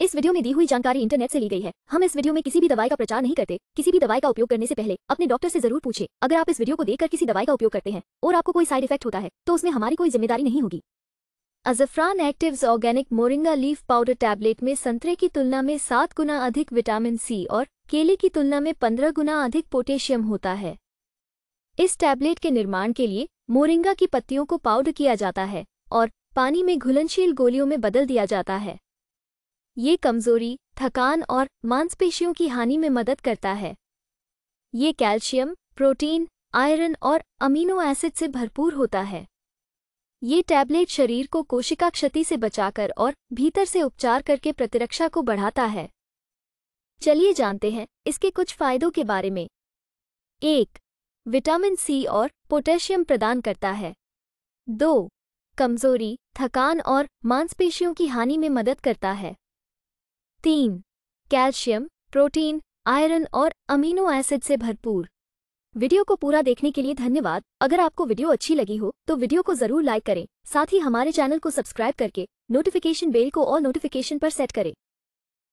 इस वीडियो में दी हुई जानकारी इंटरनेट से ली गई है हम इस वीडियो में किसी भी दवाई का प्रचार नहीं करते किसी भी दवाई का उपयोग करने से पहले अपने डॉक्टर से जरूर पूछे अगर आप इस वीडियो को देखकर किसी दवाई का उपयोग करते हैं और आपको कोई साइड इफेक्ट होता है तो उसमें हमारी कोई जिम्मेदारी नहीं होगी Azafran active organic moringa leaf powder tablet में संतरे की तुलना में सात गुना अधिक विटामिन सी और केले की तुलना में पंद्रह गुना अधिक पोटेशियम होता है इस टैबलेट के निर्माण के लिए मोरिंगा की पत्तियों को पाउडर किया जाता है और पानी में घुलनशील गोलियों में बदल दिया जाता है ये कमजोरी थकान और मांसपेशियों की हानि में मदद करता है ये कैल्शियम प्रोटीन आयरन और अमीनो एसिड से भरपूर होता है ये टैबलेट शरीर को कोशिका क्षति से बचाकर और भीतर से उपचार करके प्रतिरक्षा को बढ़ाता है चलिए जानते हैं इसके कुछ फायदों के बारे में एक विटामिन सी और पोटेशियम प्रदान करता है दो कमजोरी थकान और मांसपेशियों की हानि में मदद करता है तीन कैल्शियम प्रोटीन आयरन और अमीनो एसिड से भरपूर वीडियो को पूरा देखने के लिए धन्यवाद अगर आपको वीडियो अच्छी लगी हो तो वीडियो को जरूर लाइक करें साथ ही हमारे चैनल को सब्सक्राइब करके नोटिफिकेशन बेल को और नोटिफिकेशन पर सेट करें